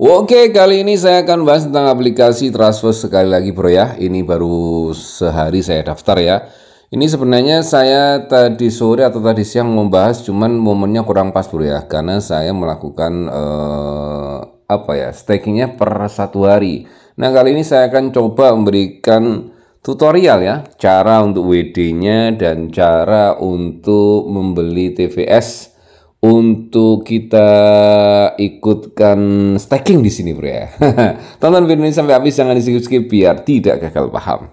Oke, kali ini saya akan bahas tentang aplikasi transfer sekali lagi bro ya. Ini baru sehari saya daftar ya. Ini sebenarnya saya tadi sore atau tadi siang membahas, cuman momennya kurang pas bro ya, karena saya melakukan eh, apa ya stakingnya per satu hari. Nah kali ini saya akan coba memberikan tutorial ya, cara untuk WD-nya dan cara untuk membeli TVS untuk kita ikutkan staking di sini bro ya. Tonton video ini sampai habis jangan di skip-skip biar tidak gagal paham.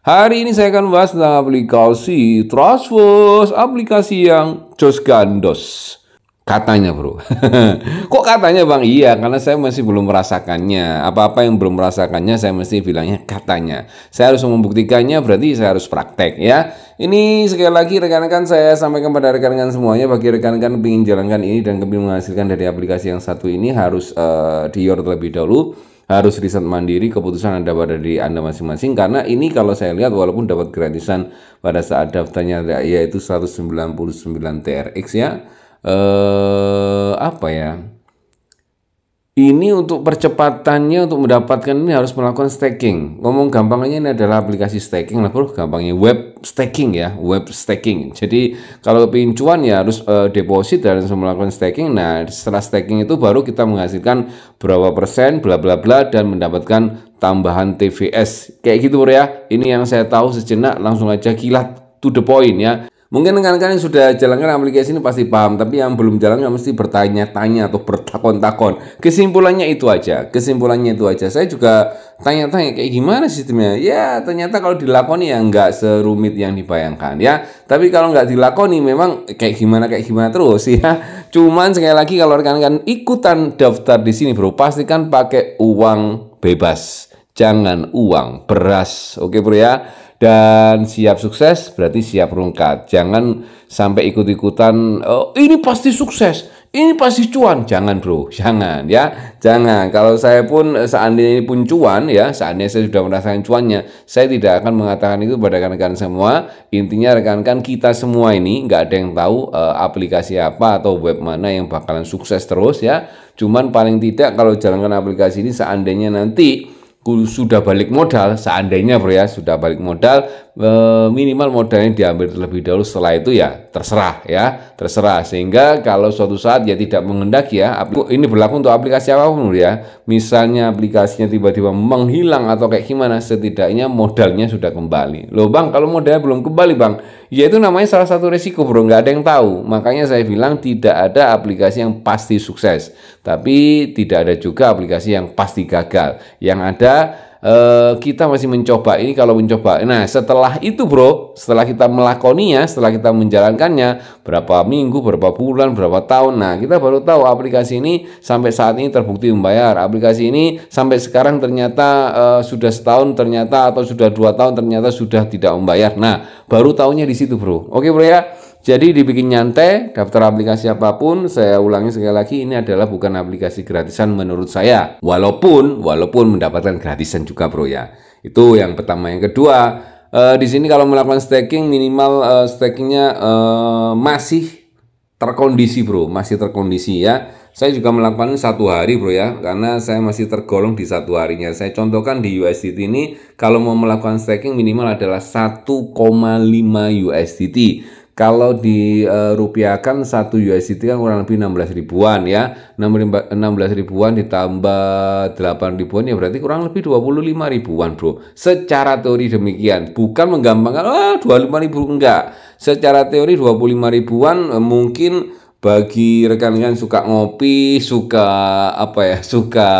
Hari ini saya akan membahas tentang aplikasi Trustverse, aplikasi yang jos gandos. Katanya bro, kok katanya bang? Iya, karena saya masih belum merasakannya. Apa-apa yang belum merasakannya, saya mesti bilangnya katanya. Saya harus membuktikannya, berarti saya harus praktek ya. Ini sekali lagi rekan-rekan saya sampaikan pada rekan-rekan semuanya. Bagi rekan-rekan ingin jalankan ini dan ingin menghasilkan dari aplikasi yang satu ini harus uh, eh, di terlebih dahulu harus riset mandiri keputusan ada pada diri Anda masing-masing karena ini kalau saya lihat walaupun dapat gratisan pada saat daftarnya yaitu 199 TRX ya eh apa ya ini untuk percepatannya untuk mendapatkan ini harus melakukan staking. Ngomong gampangnya ini adalah aplikasi staking lah bro, gampangnya web staking ya, web staking. Jadi kalau pengin cuan ya harus uh, deposit dan harus melakukan staking. Nah, setelah staking itu baru kita menghasilkan berapa persen bla bla bla dan mendapatkan tambahan TVS. Kayak gitu bro ya. Ini yang saya tahu sejenak langsung aja kilat to the point ya. Mungkin rekan-rekan sudah jalankan aplikasi ini pasti paham, tapi yang belum jalan mesti bertanya-tanya atau bertakon-takon. Kesimpulannya itu aja, kesimpulannya itu aja. Saya juga tanya-tanya kayak gimana sistemnya. Ya, ternyata kalau dilakoni ya nggak serumit yang dibayangkan ya. Tapi kalau nggak dilakoni memang kayak gimana kayak gimana terus ya. Cuman sekali lagi kalau rekan-rekan ikutan daftar di sini bro, pastikan pakai uang bebas. Jangan uang beras. Oke bro ya dan siap sukses berarti siap rungkat. Jangan sampai ikut-ikutan oh, ini pasti sukses, ini pasti cuan. Jangan, Bro. Jangan ya. Jangan. Kalau saya pun eh, seandainya ini pun cuan ya, seandainya saya sudah merasakan cuannya, saya tidak akan mengatakan itu kepada rekan-rekan semua. Intinya rekan-rekan kita semua ini nggak ada yang tahu eh, aplikasi apa atau web mana yang bakalan sukses terus ya. Cuman paling tidak kalau jalankan aplikasi ini seandainya nanti sudah balik modal, seandainya bro ya, sudah balik modal, Eh, minimal modalnya diambil terlebih dahulu setelah itu ya terserah ya terserah sehingga kalau suatu saat ya tidak mengendaki ya ini berlaku untuk aplikasi apapun ya misalnya aplikasinya tiba-tiba menghilang atau kayak gimana setidaknya modalnya sudah kembali loh bang kalau modalnya belum kembali bang ya itu namanya salah satu resiko bro nggak ada yang tahu makanya saya bilang tidak ada aplikasi yang pasti sukses tapi tidak ada juga aplikasi yang pasti gagal yang ada Eh, kita masih mencoba ini kalau mencoba. Nah, setelah itu bro, setelah kita melakoninya, setelah kita menjalankannya, berapa minggu, berapa bulan, berapa tahun. Nah, kita baru tahu aplikasi ini sampai saat ini terbukti membayar. Aplikasi ini sampai sekarang ternyata eh, sudah setahun ternyata atau sudah dua tahun ternyata sudah tidak membayar. Nah, baru tahunya di situ bro. Oke bro ya. Jadi dibikin nyantai, daftar aplikasi apapun, saya ulangi sekali lagi, ini adalah bukan aplikasi gratisan menurut saya. Walaupun, walaupun mendapatkan gratisan juga bro ya. Itu yang pertama. Yang kedua, eh, di sini kalau melakukan staking, minimal eh, stakingnya eh, masih terkondisi bro, masih terkondisi ya. Saya juga melakukan satu hari bro ya, karena saya masih tergolong di satu harinya. Saya contohkan di USDT ini, kalau mau melakukan staking minimal adalah 1,5 USDT kalau di dirupiahkan satu USDT kan kurang lebih 16 ribuan ya 16 ribuan ditambah 8 ribuan ya berarti kurang lebih 25 ribuan bro secara teori demikian bukan menggampangkan ah 25 ribu enggak secara teori 25 ribuan eh, mungkin bagi rekan-rekan suka ngopi suka apa ya suka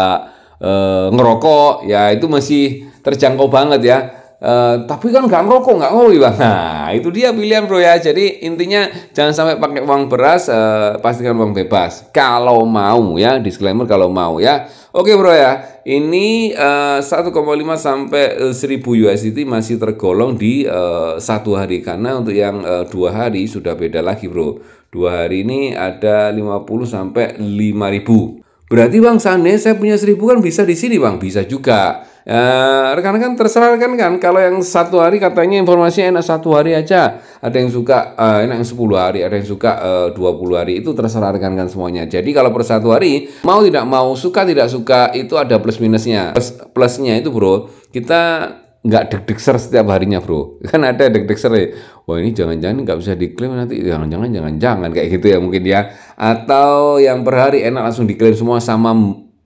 eh, ngerokok ya itu masih terjangkau banget ya Eh, tapi kan nggak rokok nggak ngopi bang. Nah itu dia pilihan bro ya. Jadi intinya jangan sampai pakai uang beras, uh, pastikan uang bebas. Kalau mau ya, disclaimer kalau mau ya. Oke bro ya, ini uh, eh, 1,5 sampai 1000 USDT masih tergolong di uh, satu hari karena untuk yang uh, dua hari sudah beda lagi bro. Dua hari ini ada 50 sampai 5000. Berarti bang, seandainya saya punya 1000 kan bisa di sini bang, bisa juga Eh, rekan-rekan terserah rekan kan kalau yang satu hari katanya informasinya enak satu hari aja ada yang suka uh, enak yang 10 hari ada yang suka eh, uh, 20 hari itu terserah rekan-rekan kan semuanya jadi kalau per satu hari mau tidak mau suka tidak suka itu ada plus minusnya plus, plusnya itu bro kita nggak deg-degser setiap harinya bro kan ada deg-degser ya wah ini jangan-jangan nggak bisa diklaim nanti jangan-jangan jangan-jangan kan kayak gitu ya mungkin ya atau yang per hari enak langsung diklaim semua sama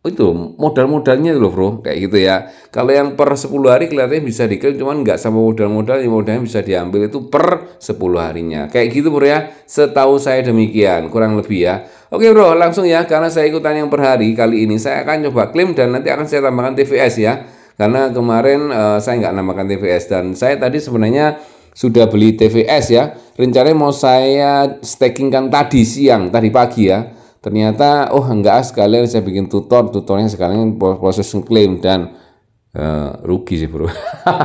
Oh, itu modal-modalnya loh bro kayak gitu ya kalau yang per 10 hari kelihatannya bisa diklaim cuman nggak sama modal-modal yang modalnya bisa diambil itu per 10 harinya kayak gitu bro ya setahu saya demikian kurang lebih ya oke bro langsung ya karena saya ikutan yang per hari kali ini saya akan coba klaim dan nanti akan saya tambahkan TVS ya karena kemarin uh, saya nggak namakan TVS dan saya tadi sebenarnya sudah beli TVS ya rencananya mau saya stakingkan tadi siang tadi pagi ya ternyata oh enggak sekalian saya bikin tutor tutornya sekalian proses klaim dan uh, rugi sih bro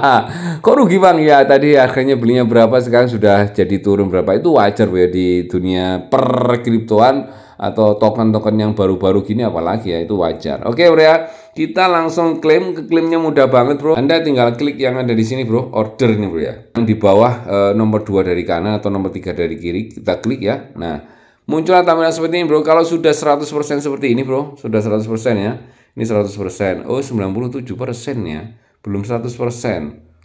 kok rugi bang ya tadi akhirnya belinya berapa sekarang sudah jadi turun berapa itu wajar ya di dunia kriptoan atau token-token yang baru-baru gini apalagi ya itu wajar oke bro ya kita langsung klaim ke klaimnya mudah banget bro anda tinggal klik yang ada di sini bro order nih bro ya yang di bawah uh, nomor 2 dari kanan atau nomor 3 dari kiri kita klik ya nah Muncullah tampilan seperti ini, Bro. Kalau sudah 100% seperti ini, Bro. Sudah 100% ya. Ini 100%. Oh, 97% ya. Belum 100%.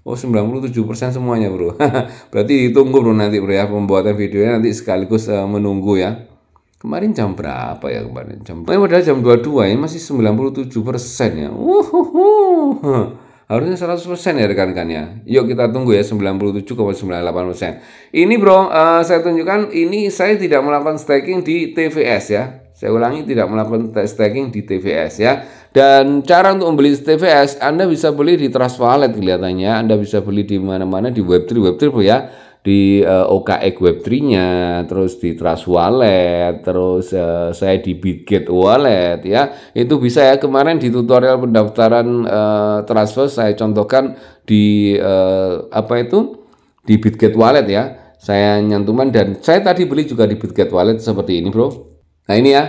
Oh 97% semuanya bro Berarti ditunggu bro nanti bro ya Pembuatan videonya nanti sekaligus uh, menunggu ya Kemarin jam berapa ya kemarin jam Kemarin padahal jam 22 ini ya, masih 97% ya uhuhuh harusnya 100% ya rekan-rekan ya. Yuk kita tunggu ya 97,98%. Ini bro, uh, saya tunjukkan ini saya tidak melakukan staking di TVS ya. Saya ulangi tidak melakukan staking di TVS ya. Dan cara untuk membeli TVS Anda bisa beli di Trust Wallet kelihatannya, Anda bisa beli di mana-mana di Web3 Web3 bro ya di uh, eh, OKX e Web3-nya, terus di Trust Wallet, terus uh, saya di Bitget Wallet ya. Itu bisa ya kemarin di tutorial pendaftaran uh, transfer saya contohkan di uh, apa itu? di Bitget Wallet ya. Saya nyantuman dan saya tadi beli juga di Bitget Wallet seperti ini, Bro. Nah, ini ya.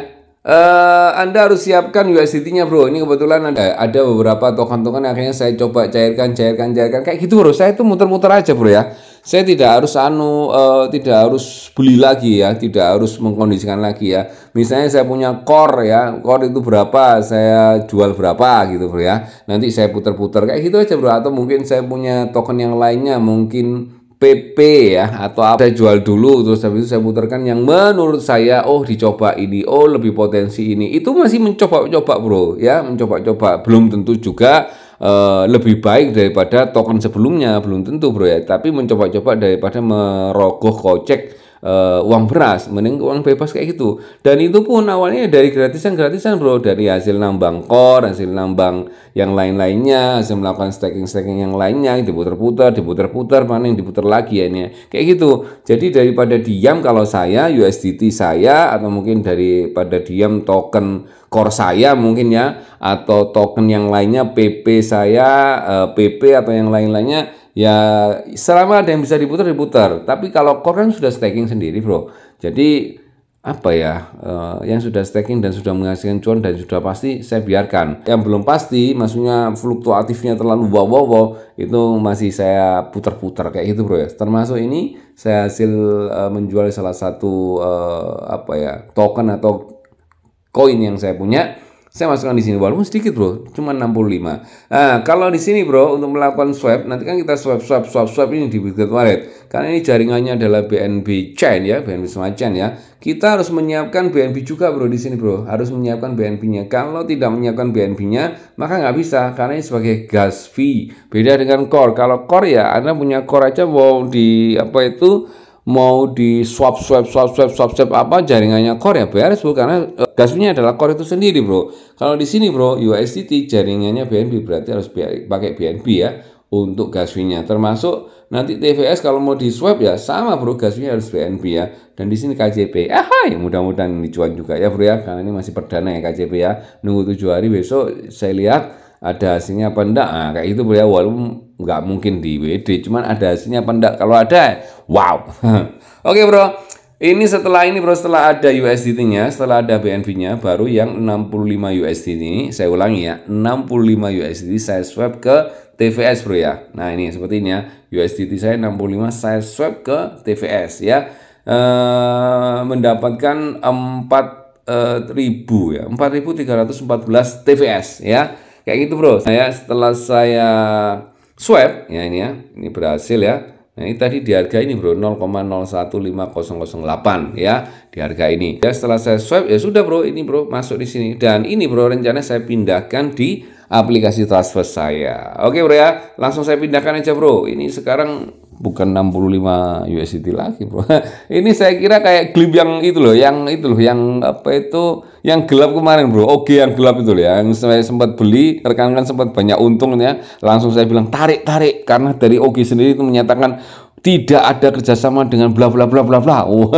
Uh, anda harus siapkan USDT-nya bro. Ini kebetulan ada ada beberapa token-token akhirnya saya coba cairkan, cairkan, cairkan kayak gitu bro. Saya itu muter-muter aja bro ya saya tidak harus anu uh, tidak harus beli lagi ya tidak harus mengkondisikan lagi ya misalnya saya punya core ya core itu berapa saya jual berapa gitu bro ya nanti saya putar-putar kayak gitu aja bro atau mungkin saya punya token yang lainnya mungkin PP ya atau apa saya jual dulu terus habis itu saya putarkan yang menurut saya oh dicoba ini oh lebih potensi ini itu masih mencoba-coba bro ya mencoba-coba belum tentu juga Eh, lebih baik daripada token sebelumnya belum tentu bro ya tapi mencoba-coba daripada merogoh kocek uh, eh, uang beras, mending uang bebas kayak gitu. Dan itu pun awalnya dari gratisan-gratisan bro, dari hasil nambang kor, hasil nambang yang lain-lainnya, hasil melakukan staking-staking yang lainnya, diputer-puter, diputer-puter, mana yang diputer lagi ya ini, ya. kayak gitu. Jadi daripada diam kalau saya USDT saya atau mungkin daripada diam token core saya mungkin ya atau token yang lainnya PP saya PP eh, atau yang lain-lainnya ya selama ada yang bisa diputar diputar tapi kalau core kan sudah staking sendiri bro jadi apa ya uh, yang sudah staking dan sudah menghasilkan cuan dan sudah pasti saya biarkan yang belum pasti maksudnya fluktuatifnya terlalu wow wow, wow itu masih saya putar-putar kayak gitu bro ya termasuk ini saya hasil uh, menjual salah satu uh, apa ya token atau koin yang saya punya saya masukkan di sini walaupun sedikit bro cuma 65 nah kalau di sini bro untuk melakukan swap nanti kan kita swap swap swap swap ini di Bitcoin Wallet karena ini jaringannya adalah BNB chain ya BNB Smart chain ya kita harus menyiapkan BNB juga bro di sini bro harus menyiapkan BNB nya kalau tidak menyiapkan BNB nya maka nggak bisa karena ini sebagai gas fee beda dengan core kalau core ya anda punya core aja mau di apa itu mau di swap swap swap swap swap swap apa jaringannya core ya beres bro karena uh, eh, gasnya adalah core itu sendiri bro kalau di sini bro USDT jaringannya BNB berarti harus pakai BNB ya untuk gaswinya termasuk nanti TVS kalau mau di swap ya sama bro gaswinya harus BNB ya dan di sini KJP ahai eh, mudah-mudahan dicuan juga ya bro ya karena ini masih perdana ya KJP ya nunggu tujuh hari besok saya lihat ada hasilnya apa enggak nah, kayak itu beliau walaupun nggak mungkin di WD cuman ada hasilnya apa enggak kalau ada wow oke bro ini setelah ini bro setelah ada USDT nya setelah ada BNB nya baru yang 65 USDT ini saya ulangi ya 65 USDT saya swap ke TVS bro ya nah ini sepertinya USDT saya 65 saya swap ke TVS ya e, mendapatkan empat eh, ribu ya empat empat ribu tiga ratus belas TVS ya Kayak gitu bro. Saya nah, setelah saya swab ya ini ya, ini berhasil ya. Nah ini tadi di harga ini bro 0,015008 ya di harga ini. Ya setelah saya swab ya sudah bro ini bro masuk di sini dan ini bro rencana saya pindahkan di aplikasi transfer saya. Oke bro ya langsung saya pindahkan aja bro. Ini sekarang bukan 65 USDT lagi bro. ini saya kira kayak klip yang itu loh yang itu loh yang apa itu yang gelap kemarin bro oke yang gelap itu ya yang saya sempat beli rekan-rekan kan sempat banyak untungnya langsung saya bilang tarik tarik karena dari oke sendiri itu menyatakan tidak ada kerjasama dengan bla bla bla bla bla. Oh,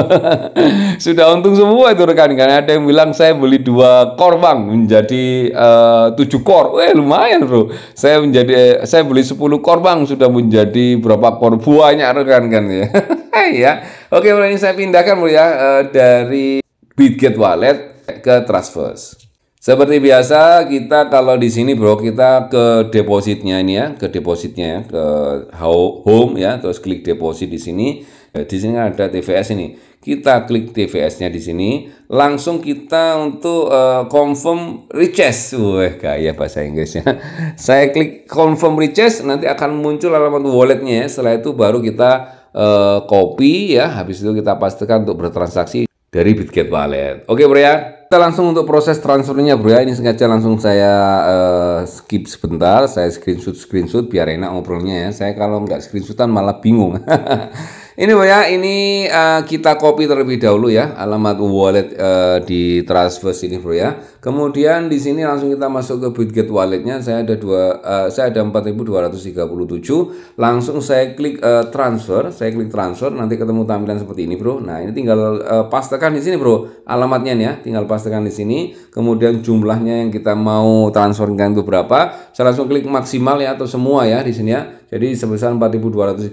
sudah untung semua itu rekan kan ada yang bilang saya beli dua korban bang menjadi eh, tujuh kor. Eh lumayan bro. Saya menjadi eh, saya beli sepuluh korban bang sudah menjadi berapa kor buahnya rekan kan ya. ya. Oke, ini saya pindahkan bro ya eh, dari Bitget Wallet ke transverse Seperti biasa kita kalau di sini bro kita ke depositnya ini ya, ke depositnya ya, ke home ya, terus klik deposit di sini. Eh, di sini ada TVS ini. Kita klik TVS-nya di sini, langsung kita untuk uh, confirm request. Wah, kayak bahasa Inggrisnya. Saya klik confirm request nanti akan muncul alamat walletnya ya. Setelah itu baru kita uh, copy ya, habis itu kita pastikan untuk bertransaksi dari Bitget Wallet. Oke, Bro ya. Kita langsung untuk proses transfernya bro ya. Ini sengaja langsung saya uh, skip sebentar. Saya screenshot screenshot biar enak ngobrolnya ya. Saya kalau nggak screenshotan malah bingung. ini bro ya. Ini uh, kita copy terlebih dahulu ya alamat wallet uh, di transfer ini bro ya. Kemudian di sini langsung kita masuk ke Bitget walletnya. Saya ada dua, uh, saya ada 4.237. Langsung saya klik uh, transfer, saya klik transfer. Nanti ketemu tampilan seperti ini, bro. Nah ini tinggal uh, pastekan di sini, bro. Alamatnya nih ya, tinggal pastekan di sini. Kemudian jumlahnya yang kita mau transferkan itu berapa. Saya langsung klik maksimal ya atau semua ya di sini ya. Jadi sebesar 4.237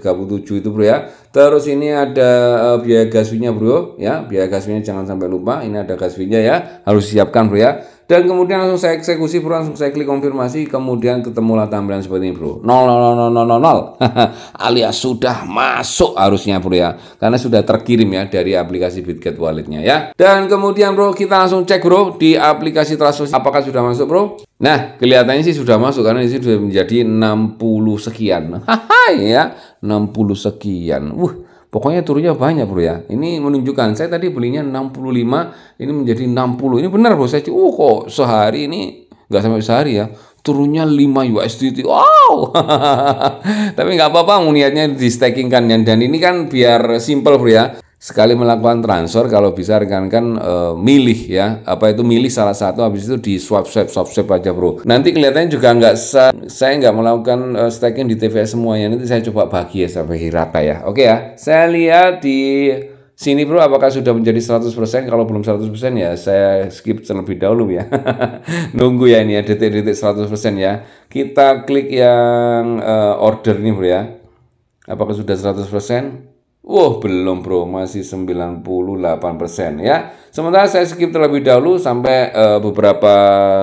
itu bro ya. Terus ini ada biaya gas bro ya. Biaya gas jangan sampai lupa. Ini ada gas ya. Harus siapkan bro ya dan kemudian langsung saya eksekusi bro langsung saya klik konfirmasi kemudian ketemulah tampilan seperti ini bro nol nol nol nol nol nol, alias sudah masuk harusnya bro ya karena sudah terkirim ya dari aplikasi Bitget Walletnya ya dan kemudian bro kita langsung cek bro di aplikasi transfer apakah sudah masuk bro Nah, kelihatannya sih sudah masuk karena ini sudah menjadi 60 sekian. hahaha ya, 60 sekian. Wuh, Pokoknya turunnya banyak bro ya. Ini menunjukkan saya tadi belinya 65, ini menjadi 60. Ini benar bro saya. Uh kok sehari ini nggak sampai sehari ya turunnya 5 USDT. Wow. Tapi nggak apa-apa niatnya di staking kan dan ini kan biar simple bro ya sekali melakukan transfer kalau bisa rekan-rekan e, eh, milih ya apa itu milih salah satu habis itu di swap swap swap swap aja bro nanti kelihatannya juga nggak saya nggak melakukan e, staking di TVS semuanya nanti saya coba bagi ya sampai rata ya oke ya saya lihat di sini bro apakah sudah menjadi 100% kalau belum 100% ya saya skip terlebih dahulu ya nunggu ya ini ya detik-detik 100% ya kita klik yang e, order ini bro ya apakah sudah 100% Wow, belum bro, masih 98% ya. Sementara saya skip terlebih dahulu sampai uh, beberapa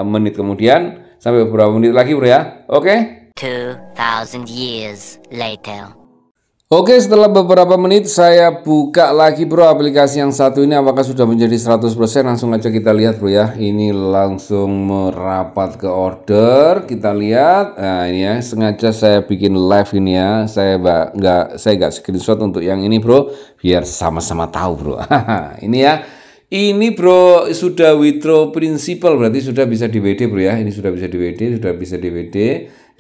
menit kemudian, sampai beberapa menit lagi bro ya. Oke. Okay? 2000 years later. Oke setelah beberapa menit saya buka lagi bro aplikasi yang satu ini apakah sudah menjadi 100% langsung aja kita lihat bro ya ini langsung merapat ke order kita lihat nah ini ya sengaja saya bikin live ini ya saya nggak saya nggak screenshot untuk yang ini bro biar sama-sama tahu bro ini ya ini bro sudah withdraw principal berarti sudah bisa di WD bro ya ini sudah bisa di WD sudah bisa di WD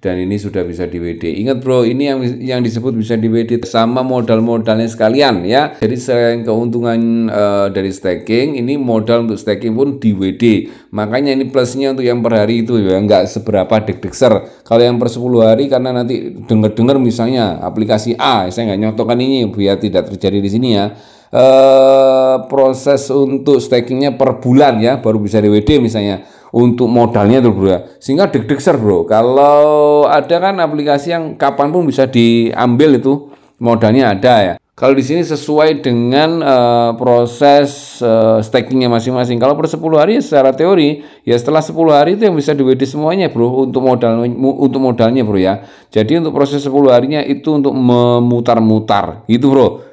dan ini sudah bisa di WD. Ingat bro, ini yang yang disebut bisa di WD sama modal-modalnya sekalian ya. Jadi selain keuntungan uh, dari staking, ini modal untuk staking pun di WD. Makanya ini plusnya untuk yang per hari itu ya nggak seberapa deg-degser. Kalau yang per 10 hari karena nanti denger-dengar misalnya aplikasi A, saya nggak nyotokan ini biar tidak terjadi di sini ya. Uh, proses untuk stakingnya per bulan ya baru bisa di WD misalnya untuk modalnya tuh bro sehingga deg-deg ser bro kalau ada kan aplikasi yang kapanpun bisa diambil itu modalnya ada ya kalau di sini sesuai dengan uh, proses uh, eh, stakingnya masing-masing. Kalau per 10 hari secara teori ya setelah 10 hari itu yang bisa di WD semuanya, Bro, untuk modal untuk modalnya, Bro ya. Jadi untuk proses 10 harinya itu untuk memutar-mutar gitu, Bro.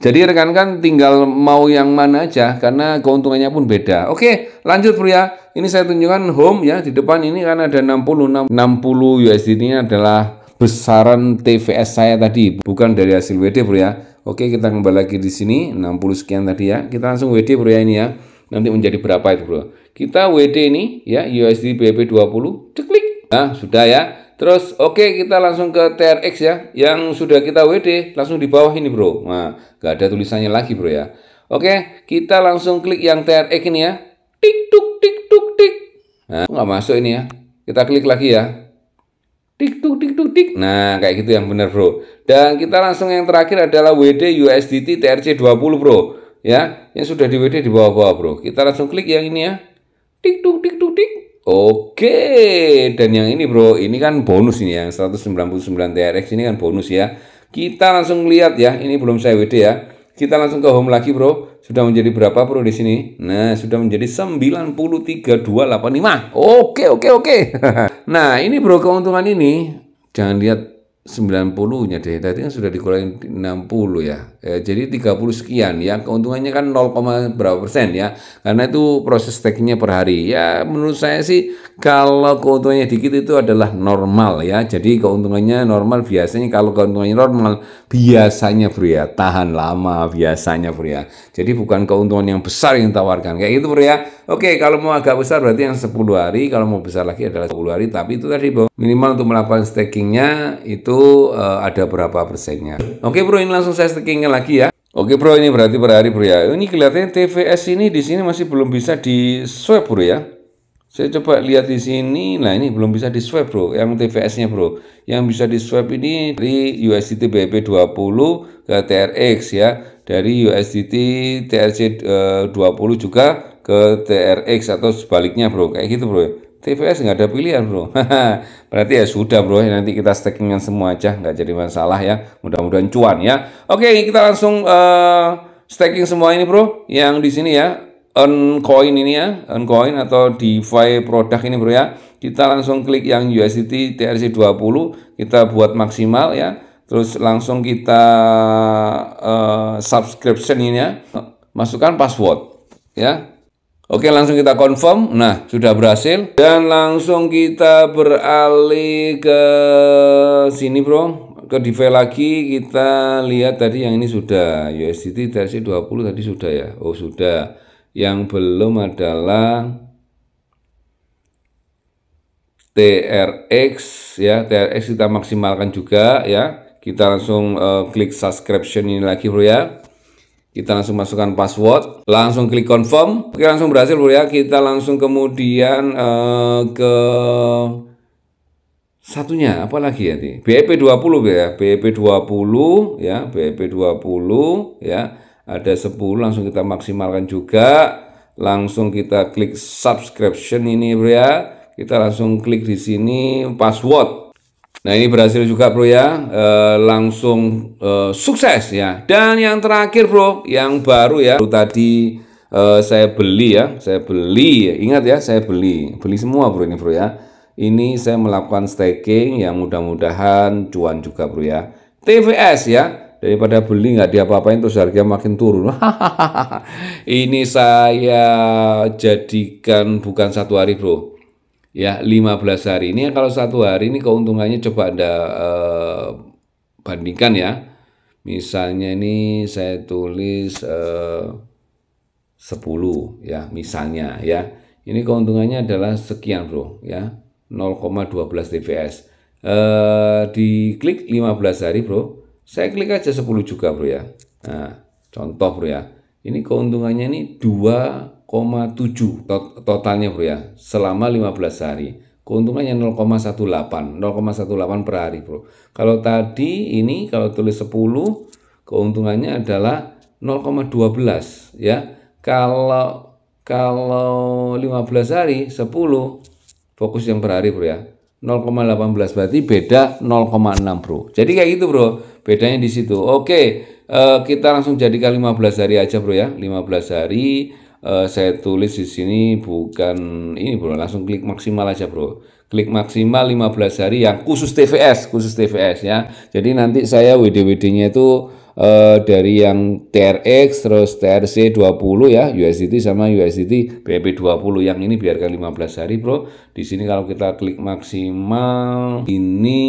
Jadi rekan-rekan kan tinggal mau yang mana aja karena keuntungannya pun beda. Oke, lanjut pria. Ini saya tunjukkan home ya di depan ini kan ada 60 60 USD ini adalah besaran TVS saya tadi, bukan dari hasil WD bro ya. Oke, kita kembali lagi di sini 60 sekian tadi ya. Kita langsung WD bro ya ini ya. Nanti menjadi berapa itu, Bro? Kita WD ini ya USD BP 20, ceklik. Nah, sudah ya. Terus oke okay, kita langsung ke TRX ya yang sudah kita WD langsung di bawah ini bro. Nah gak ada tulisannya lagi bro ya. Oke okay, kita langsung klik yang TRX ini ya. Tik tuk tik tuk tik. Nah gak masuk ini ya. Kita klik lagi ya. Tik tuk tik tuk tik. Nah kayak gitu yang bener bro. Dan kita langsung yang terakhir adalah WD USDT TRC 20 bro. Ya yang sudah di WD di bawah-bawah bro. Kita langsung klik yang ini ya. Tik tuk tik tuk tik. Oke, dan yang ini bro, ini kan bonus ini ya, 199 TRX ini kan bonus ya. Kita langsung lihat ya, ini belum saya WD ya. Kita langsung ke home lagi bro, sudah menjadi berapa bro di sini? Nah, sudah menjadi 93285. Oke, oke, oke. nah, ini bro keuntungan ini, jangan lihat 90-nya deh. Tadi kan sudah dikurangin 60 ya. Eh, jadi 30 sekian ya. Keuntungannya kan 0, berapa persen ya. Karena itu proses stagingnya per hari. Ya menurut saya sih kalau keuntungannya dikit itu adalah normal ya. Jadi keuntungannya normal biasanya kalau keuntungannya normal biasanya pria ya. Tahan lama biasanya pria, ya. Jadi bukan keuntungan yang besar yang ditawarkan. Kayak gitu pria, ya. Oke kalau mau agak besar berarti yang 10 hari. Kalau mau besar lagi adalah 10 hari. Tapi itu tadi bro. Minimal untuk melakukan stakingnya itu uh, ada berapa persennya. Oke bro, ini langsung saya stakingnya lagi ya. Oke bro, ini berarti per hari bro ya. Ini kelihatannya TVS ini di sini masih belum bisa di swap bro ya. Saya coba lihat di sini, nah ini belum bisa di swap bro, yang TVS-nya bro. Yang bisa di swap ini dari USDT bp 20 ke TRX ya, dari USDT TRC20 eh, juga ke TRX atau sebaliknya bro, kayak gitu bro. Ya. TVS nggak ada pilihan bro berarti ya sudah bro nanti kita stakingan semua aja nggak jadi masalah ya mudah-mudahan cuan ya oke kita langsung uh, eh, staking semua ini bro yang di sini ya earn coin ini ya earn coin atau DeFi produk ini bro ya kita langsung klik yang USDT TRC20 kita buat maksimal ya terus langsung kita uh, eh, subscription ini ya masukkan password ya Oke langsung kita confirm Nah sudah berhasil Dan langsung kita beralih ke sini bro Ke DeFi lagi kita lihat tadi yang ini sudah USDT TRC20 tadi sudah ya Oh sudah Yang belum adalah TRX ya TRX kita maksimalkan juga ya Kita langsung uh, klik subscription ini lagi bro ya kita langsung masukkan password langsung klik confirm oke langsung berhasil bro ya kita langsung kemudian uh, ke satunya apa lagi ya nih BEP 20 ya BEP 20 ya BEP 20 ya ada 10 langsung kita maksimalkan juga langsung kita klik subscription ini bro ya kita langsung klik di sini password Nah ini berhasil juga bro ya, e, langsung e, sukses ya. Dan yang terakhir bro, yang baru ya, baru tadi e, saya beli ya, saya beli, ingat ya saya beli, beli semua bro ini bro ya. Ini saya melakukan staking yang mudah-mudahan cuan juga bro ya. TVS ya, daripada beli nggak diapa-apain terus harga makin turun. ini saya jadikan bukan satu hari bro, ya 15 hari ini kalau satu hari ini keuntungannya coba anda eh, bandingkan ya misalnya ini saya tulis eh, 10 ya misalnya ya ini keuntungannya adalah sekian bro ya 0,12 TVS eh, lima 15 hari bro saya klik aja 10 juga bro ya nah, contoh bro ya ini keuntungannya ini 2 0,7 totalnya bro ya selama 15 hari keuntungannya 0,18 0,18 per hari bro kalau tadi ini kalau tulis 10 keuntungannya adalah 0,12 ya kalau kalau 15 hari 10 fokus yang per hari bro ya 0,18 berarti beda 0,6 bro jadi kayak gitu bro bedanya di situ oke eh, kita langsung jadikan 15 hari aja bro ya 15 hari uh, saya tulis di sini bukan ini bro langsung klik maksimal aja bro klik maksimal 15 hari yang khusus TVS khusus TVS ya jadi nanti saya wd wd nya itu uh, dari yang TRX terus TRC 20 ya USDT sama USDT BP20 yang ini biarkan 15 hari bro di sini kalau kita klik maksimal ini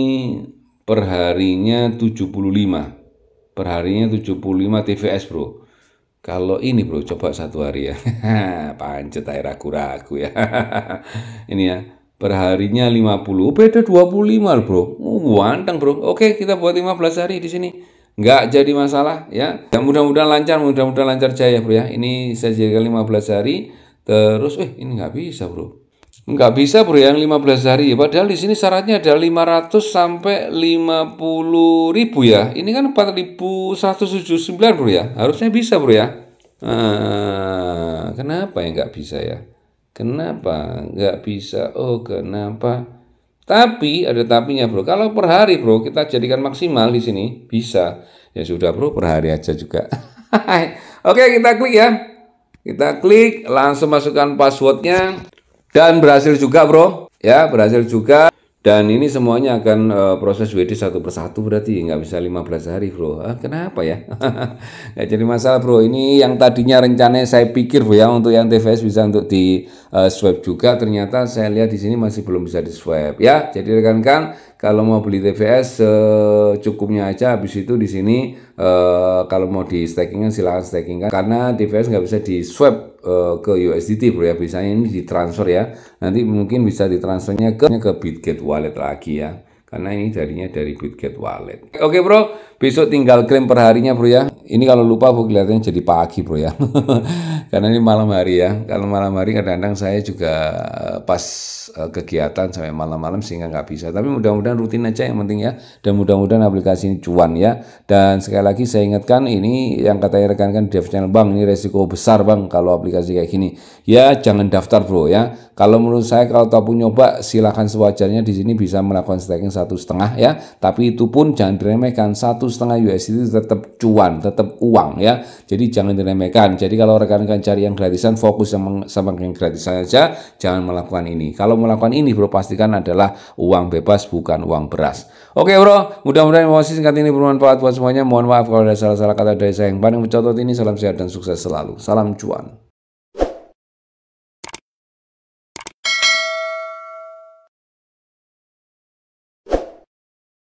perharinya 75 perharinya 75 TVS bro kalau ini bro, coba satu hari ya. Pancet air ragu-ragu ya. ini ya, perharinya 50. Beda 25 bro. Oh, wanteng bro. Oke, kita buat 15 hari di sini. Nggak jadi masalah ya. Dan ya, mudah-mudahan lancar, mudah-mudahan lancar jaya bro ya. Ini saya jadikan 15 hari. Terus, eh ini nggak bisa bro. Nggak bisa bro yang 15 hari ya. Padahal di sini syaratnya ada 500 sampai 50 ribu ya. Ini kan 4179 bro ya. Harusnya bisa bro ya. Ah, kenapa ya nggak bisa ya? Kenapa nggak bisa? Oh kenapa? Tapi ada tapinya bro. Kalau per hari bro kita jadikan maksimal di sini bisa. Ya sudah bro per hari aja juga. Oke kita klik ya. Kita klik langsung masukkan passwordnya. Dan berhasil juga bro, ya berhasil juga. Dan ini semuanya akan uh, proses WD satu persatu berarti nggak bisa 15 hari bro. Ah, kenapa ya? nggak jadi masalah bro. Ini yang tadinya rencananya saya pikir bro ya untuk yang TVS bisa untuk di uh, swab juga. Ternyata saya lihat di sini masih belum bisa di swab ya. Jadi rekan-rekan kalau mau beli TVS secukupnya uh, aja. Habis itu di sini uh, kalau mau di staking silahkan staking karena TVS nggak bisa di swab Eh, ke USDT bro ya bisa ini ditransfer ya nanti mungkin bisa ditransfernya ke ke Bitget Wallet lagi ya karena ini darinya dari Bitget Wallet oke okay, bro Besok tinggal klaim perharinya bro ya. Ini kalau lupa bu kelihatannya jadi pagi bro ya. Karena ini malam hari ya. Kalau malam hari kadang-kadang saya juga eh, pas eh, kegiatan sampai malam-malam sehingga nggak bisa. Tapi mudah-mudahan rutin aja yang penting ya. Dan mudah-mudahan aplikasi ini cuan ya. Dan sekali lagi saya ingatkan ini yang katanya rekan-rekan dev channel bang ini resiko besar bang kalau aplikasi kayak gini. Ya jangan daftar bro ya. Kalau menurut saya kalau tak pun nyoba silahkan sewajarnya di sini bisa melakukan staking satu setengah ya. Tapi itu pun jangan diremehkan satu setengah US itu tetap cuan, tetap uang ya. Jadi jangan diremehkan. Jadi kalau rekan-rekan cari yang gratisan, fokus sama, sama yang gratisan aja. jangan melakukan ini. Kalau melakukan ini, bro pastikan adalah uang bebas bukan uang beras. Oke bro, mudah-mudahan informasi singkat ini bermanfaat buat semuanya. Mohon maaf kalau ada salah-salah kata dari saya yang paling mencatat ini. Salam sehat dan sukses selalu. Salam cuan.